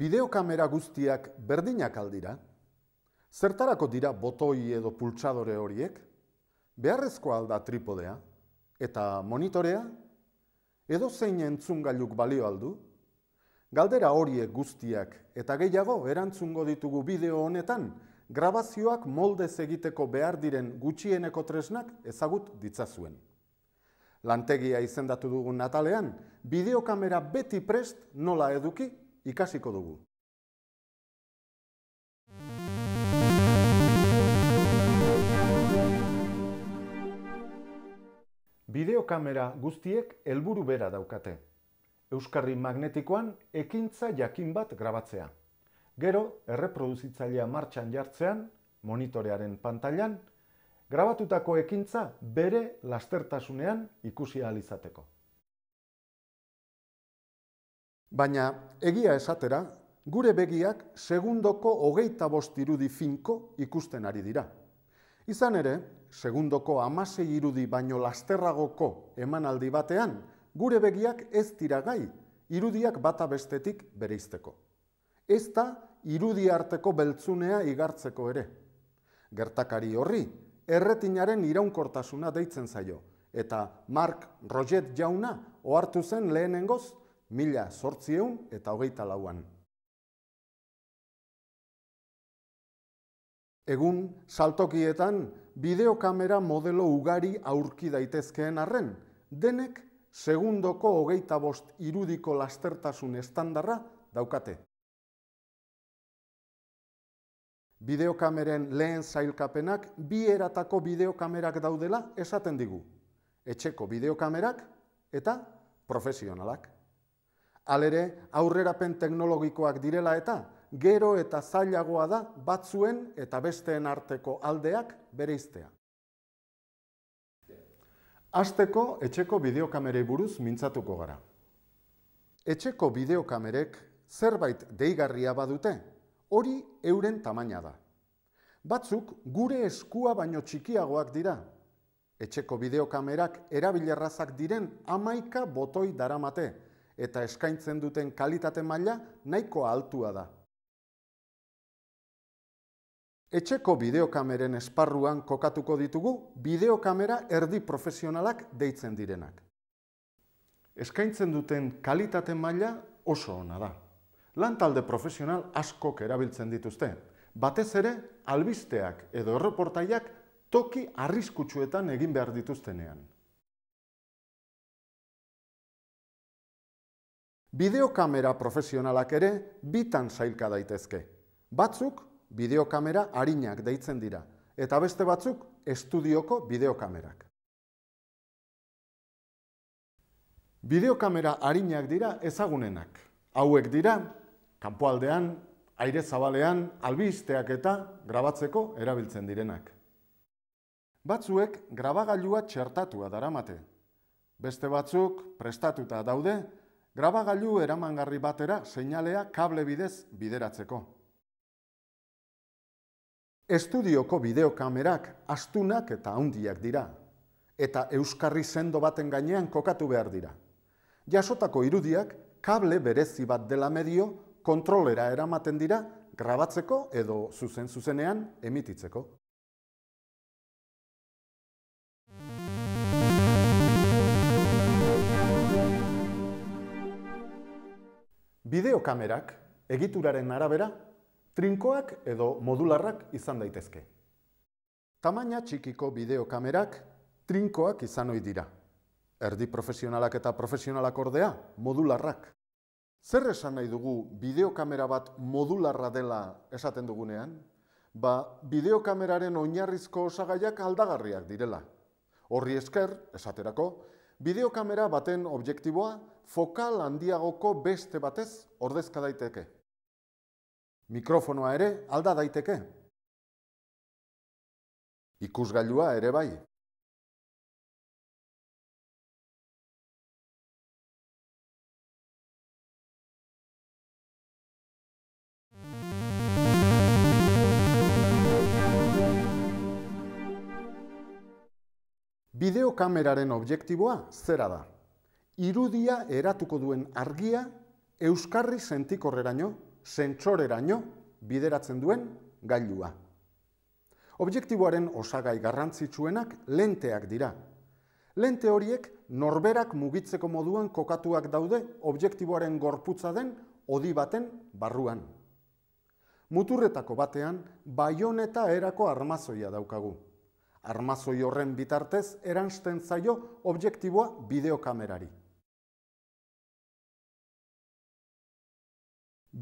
Bideokamera guztiak berdinak aldira? Zertarako dira botoi edo pultsadore horiek? Beharrezko alda tripodea? Eta monitorea? Edo zein entzungailuk balio aldu? Galdera horiek guztiak eta gehiago erantzungo ditugu bideo honetan, grabazioak moldez egiteko behar diren gutxieneko tresnak ezagut ditzazuen. Lantegia izendatu dugun natalean, bideokamera beti prest nola eduki ikasiko dugu. Bideokamera guztiek helburu bera daukate. Euskarri magnetikoan ekintza jakin bat grabatzea. Gero, erreproduzitzailea martxan jartzean, monitorearen pantailan, grabatutako ekintza bere lastertasunean ikusi ahal izateko. Baina, egia esatera, gure begiak segundoko hogeita bost irudi finko ikusten ari dira. Izan ere, segundoko amase irudi baino lasterragoko emanaldi batean, gure begiak ez dira gai, irudiak bata bestetik bereizteko. Ez da, irudi arteko beltzunea igartzeko ere. Gertakari horri, erretinaren iraunkortasuna deitzen zaio, eta Mark Roget jauna ohartu zen lehenengoz mila sortzieun eta hogeita lauan. Egun, saltokietan, bideokamera modelo ugari aurki daitezkeen arren, denek, segundoko hogeita bost irudiko lastertasun estandarra daukate. Bideokameren lehen zailkapenak bi eratako bideokamerak daudela esaten digu. Etxeko bideokamerak eta profesionalak. Alere, aurrerapen teknologikoak direla eta gero eta zailagoa da batzuen eta besteen arteko aldeak bere iztea. Azteko etxeko bideokamerei buruz mintzatuko gara. Etxeko bideokamerek zerbait deigarria badute, hori euren tamaina da. Batzuk gure eskua baino txikiagoak dira. Etxeko bideokamerak erabilerrazak diren amaika botoi daramate, eta eskaintzen duten kalitate maila nahikoa altua da. Etxeko bideokameren esparruan kokatuko ditugu bideokamera erdi profesionalak deitzen direnak. Eskaintzen duten kalitate maila oso ona da. Lantalde profesional askok erabiltzen dituzte, batez ere albisteak edo erreportaiak toki arriskutsuetan egin behar dituztenean. Bideokamera profesionalak ere bitan sailka daitezke. Batzuk bideokamera arinak deitzen dira eta beste batzuk estudioko bideokamerak. Bideokamera arinak dira ezagunenak. Hauek dira kanpoaldean, aire zabalean, albisteak eta grabatzeko erabiltzen direnak. Batzuek grabagailua txertatua daramate. Beste batzuk prestatuta daude, Grabagailu eramangarri batera seinalea kable bidez bideratzeko. Estudioko bideokamerak astunak eta handiak dira eta euskarri sendo baten gainean kokatu behar dira. Jasotako irudiak kable berezi bat dela medio kontrolera eramaten dira grabatzeko edo zuzen zuzenean emititzeko. Bideokamerak egituraren arabera trinkoak edo modularrak izan daitezke. Tamaina txikiko bideokamerak trinkoak izan ohi dira. Erdi profesionalak eta profesionalak ordea modularrak. Zer esan nahi dugu bideokamera bat modularra dela esaten dugunean? Ba, bideokameraren oinarrizko osagaiak aldagarriak direla. Horri esker, esaterako Bideokamera baten objektiboa fokal handiagoko beste batez ordezka daiteke. Mikrofonoa ere alda daiteke. Ikusgailua ere bai. Bideokameraren objektiboa zera da. Irudia eratuko duen argia euskarri sentikorreraino, sentsoreraino bideratzen duen gailua. Objektiboaren osagai garrantzitsuenak lenteak dira. Lente horiek norberak mugitzeko moduan kokatuak daude objektiboaren gorputza den odi baten barruan. Muturretako batean baioneta erako armazoia daukagu. Armazoi horren bitartez, eransten zaio objektiboa bideokamerari.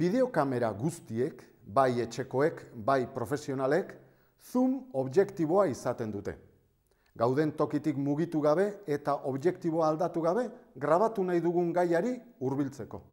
Bideokamera guztiek, bai etxekoek, bai profesionalek, zoom objektiboa izaten dute. Gauden tokitik mugitu gabe eta objektiboa aldatu gabe, grabatu nahi dugun gaiari hurbiltzeko.